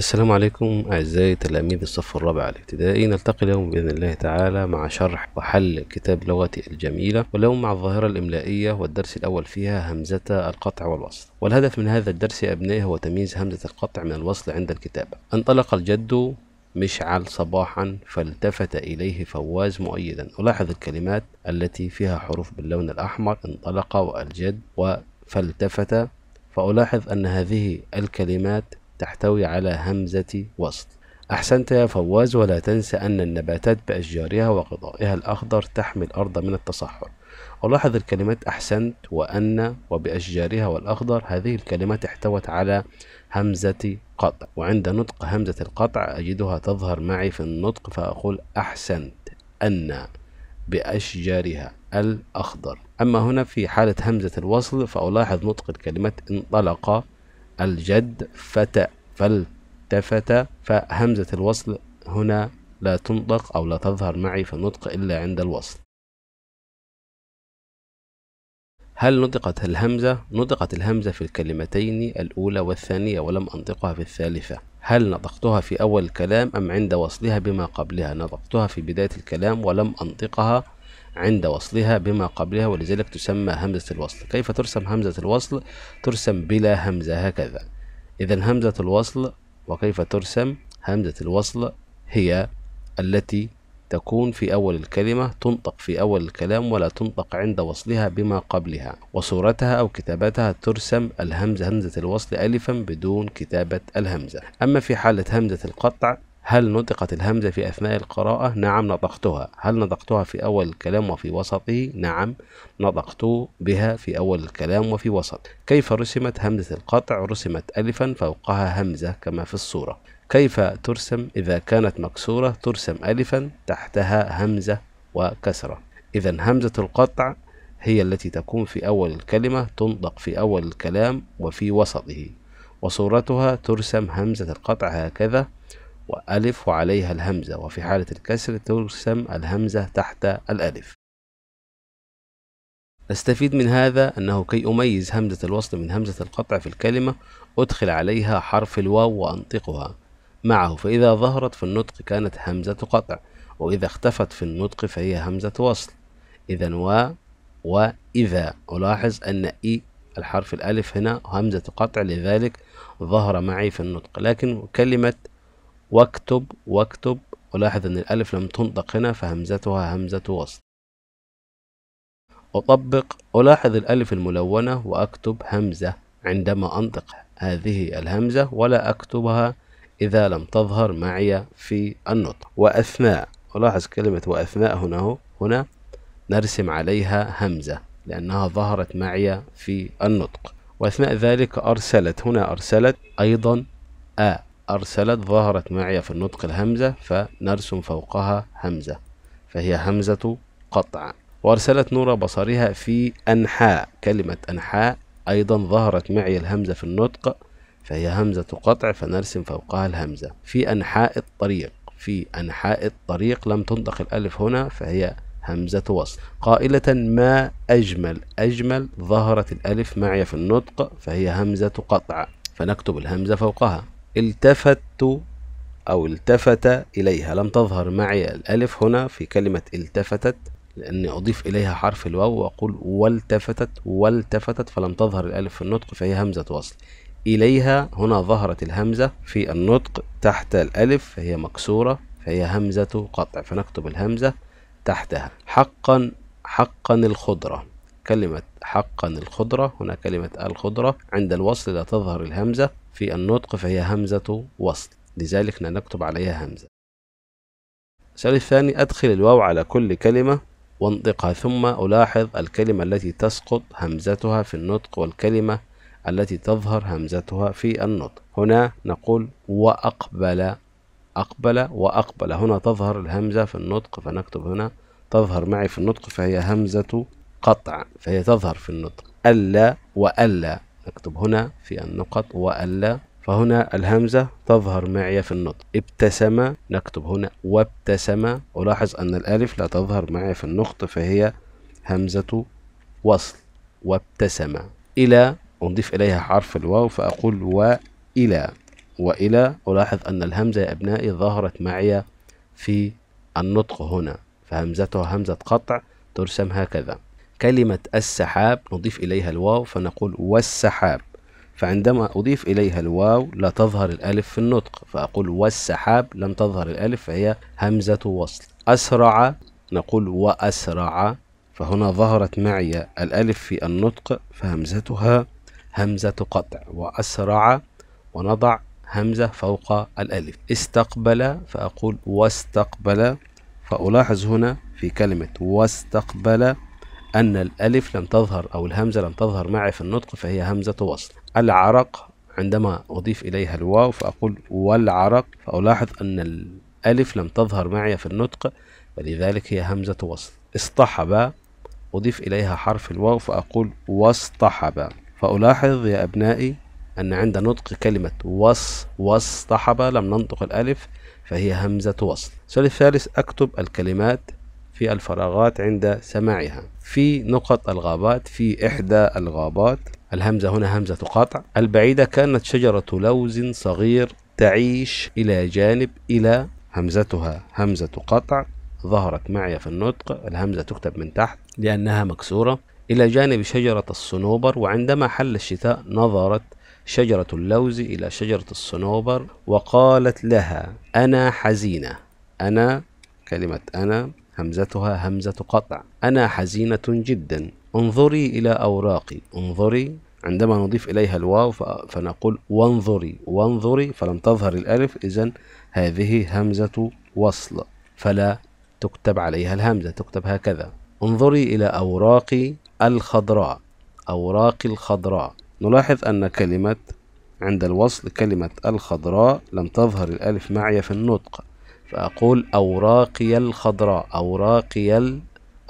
السلام عليكم أعزائي تلاميذ الصف الرابع الابتدائي نلتقي اليوم بإذن الله تعالى مع شرح وحل كتاب لغتي الجميلة واليوم مع الظاهرة الإملائية والدرس الأول فيها همزة القطع والوصل والهدف من هذا الدرس يا أبنائي هو تمييز همزة القطع من الوصل عند الكتابة انطلق الجد مشعل صباحا فالتفت إليه فواز مؤيدا ألاحظ الكلمات التي فيها حروف باللون الأحمر انطلق والجد وفالتفت فألاحظ أن هذه الكلمات تحتوي على همزة وسط أحسنت يا فواز ولا تنسى أن النباتات بأشجارها وغطائها الأخضر تحمي الأرض من التصحر ألاحظ الكلمات أحسنت وأن وبأشجارها والأخضر هذه الكلمات احتوت على همزة قطع وعند نطق همزة القطع أجدها تظهر معي في النطق فأقول أحسنت أن بأشجارها الأخضر أما هنا في حالة همزة الوصل فألاحظ نطق الكلمات انطلق الجد فتى فالتفت فهمزة الوصل هنا لا تنطق أو لا تظهر معي في النطق إلا عند الوصل هل نطقت الهمزة؟ نطقت الهمزة في الكلمتين الأولى والثانية ولم أنطقها في الثالثة هل نطقتها في أول الكلام أم عند وصلها بما قبلها؟ نطقتها في بداية الكلام ولم أنطقها عند وصلها بما قبلها ولذلك تسمى همزة الوصل كيف ترسم همزة الوصل ترسم بلا همزة هكذا إذا همزة الوصل وكيف ترسم همزة الوصل هي التي تكون في أول الكلمة تنطق في أول الكلام ولا تنطق عند وصلها بما قبلها وصورتها أو كتابتها ترسم الهمزة همزة الوصل ألفا بدون كتابة الهمزة أما في حالة همزة القطع هل نطقت الهمزة في أثناء القراءة؟ نعم نطقتها هل نطقتها في أول الكلام وفي وسطه؟ نعم نطقت بها في أول الكلام وفي وسط كيف رسمت همزة القطع؟ رسمت ألفا فوقها همزة كما في الصورة كيف ترسم إذا كانت مكسورة؟ ترسم ألفا تحتها همزة وكسرة إذا همزة القطع هي التي تكون في أول الكلمة تنطق في أول الكلام وفي وسطه وصورتها ترسم همزة القطع هكذا وألف وعليها الهمزة وفي حالة الكسر ترسم الهمزة تحت الألف نستفيد من هذا أنه كي أميز همزة الوصل من همزة القطع في الكلمة أدخل عليها حرف الواو وأنطقها معه فإذا ظهرت في النطق كانت همزة قطع وإذا اختفت في النطق فهي همزة وصل إذا و وإذا ألاحظ أن إي الحرف الألف هنا همزة قطع لذلك ظهر معي في النطق لكن كلمة واكتب واكتب ولاحظ ان الالف لم تنطق هنا فهمزتها همزة وصل أطبق ألاحظ الألف الملونة وأكتب همزة عندما أنطق هذه الهمزة ولا أكتبها إذا لم تظهر معي في النطق وأثناء ألاحظ كلمة وأثناء هنا هنا نرسم عليها همزة لأنها ظهرت معي في النطق وأثناء ذلك أرسلت هنا أرسلت أيضا آ أرسلت ظهرت معي في النطق الهمزة فنرسم فوقها همزة فهي همزة قطع وأرسلت نور بصرها في أنحاء كلمة أنحاء أيضا ظهرت معي الهمزة في النطق فهي همزة قطع فنرسم فوقها الهمزة في أنحاء الطريق في أنحاء الطريق لم تنطق الألف هنا فهي همزة وصل قائلة ما أجمل أجمل ظهرت الألف معي في النطق فهي همزة قطع فنكتب الهمزة فوقها التفت أو التفت إليها لم تظهر معي الألف هنا في كلمة التفتت لأني أضيف إليها حرف الواو وأقول والتفتت والتفتت فلم تظهر الألف في النطق فهي همزة وصل إليها هنا ظهرت الهمزة في النطق تحت الألف فهي مكسورة فهي همزة قطع فنكتب الهمزة تحتها حقا حقا الخضرة كلمة حقا الخضرة هنا كلمة الخضرة عند الوصل لا تظهر الهمزة في النطق فهي همزة وصل لذلك نكتب عليها همزة السؤال الثاني أدخل الواو على كل كلمة وانطقها ثم ألاحظ الكلمة التي تسقط همزتها في النطق والكلمة التي تظهر همزتها في النطق هنا نقول وأقبل أقبل وأقبل هنا تظهر الهمزة في النطق فنكتب هنا تظهر معي في النطق فهي همزة قطعا فهي تظهر في النطق ألا وألا نكتب هنا في النقط وألا فهنا الهمزة تظهر معي في النطق ابتسم نكتب هنا وابتسم ألاحظ أن الألف لا تظهر معي في النقط فهي همزة وصل وابتسم إلى أضيف إليها حرف الواو فأقول وإلى وإلى ألاحظ أن الهمزة يا أبنائي ظهرت معي في النطق هنا فهمزتها همزة قطع ترسم هكذا كلمة السحاب نضيف إليها الواو فنقول والسحاب فعندما أضيف إليها الواو لا تظهر الألف في النطق فأقول والسحاب لم تظهر الألف فهي همزة وصل أسرع نقول وأسرع فهنا ظهرت معي الألف في النطق فهمزتها همزة قطع وأسرع ونضع همزة فوق الألف استقبل فأقول واستقبل فألاحظ هنا في كلمة واستقبل أن الألف لم تظهر أو الهمزة لم تظهر معي في النطق فهي همزة وصل العرق عندما أضيف إليها الواو فأقول والعرق فألاحظ أن الألف لم تظهر معي في النطق ولذلك هي همزة وصل اصطحب أضيف إليها حرف الواو فأقول واصطحب فألاحظ يا أبنائي أن عند نطق كلمة وص واصطحب لم ننطق الألف فهي همزة وصل السؤال الثالث أكتب الكلمات في الفراغات عند سماعها في نقط الغابات في إحدى الغابات الهمزة هنا همزة قطع البعيدة كانت شجرة لوز صغير تعيش إلى جانب إلى همزتها همزة قطع ظهرت معي في النطق الهمزة تكتب من تحت لأنها مكسورة إلى جانب شجرة الصنوبر وعندما حل الشتاء نظرت شجرة اللوز إلى شجرة الصنوبر وقالت لها أنا حزينة أنا كلمة أنا همزتها همزة قطع أنا حزينة جدا انظري إلى أوراقي انظري عندما نضيف إليها الواو فنقول وانظري وانظري فلم تظهر الألف إذا هذه همزة وصل فلا تكتب عليها الهمزة تكتب هكذا انظري إلى أوراقي الخضراء أوراقي الخضراء نلاحظ أن كلمة عند الوصل كلمة الخضراء لم تظهر الألف معي في النطق فأقول أوراقي الخضراء أوراقي ال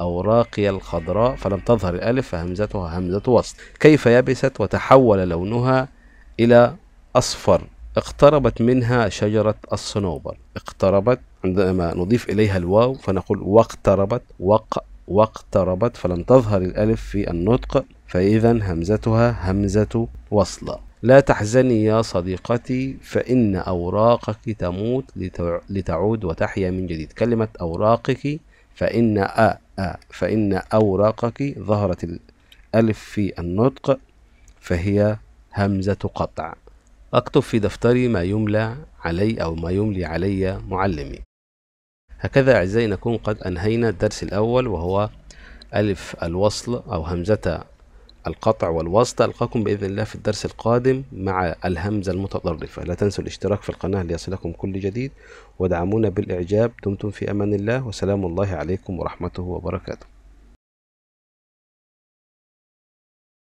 أوراقي الخضراء فلم تظهر الألف فهمزتها همزة وصل كيف يبست وتحول لونها إلى أصفر اقتربت منها شجرة الصنوبر اقتربت عندما نضيف إليها الواو فنقول واقتربت وق واقتربت فلم تظهر الألف في النطق فإذا همزتها همزة وصلة لا تحزني يا صديقتي فإن أوراقك تموت لتعود وتحيا من جديد كلمة أوراقك فإن أ أ فإن أوراقك ظهرت الألف في النطق فهي همزة قطع أكتب في دفتري ما يملى علي أو ما يملي علي معلمي هكذا أعزائي نكون قد أنهينا الدرس الأول وهو ألف الوصل أو همزة القطع والوسط ألقاكم بإذن الله في الدرس القادم مع الهمزة المتطرفة لا تنسوا الاشتراك في القناة ليصلكم كل جديد ودعمونا بالإعجاب دمتم في أمان الله وسلام الله عليكم ورحمته وبركاته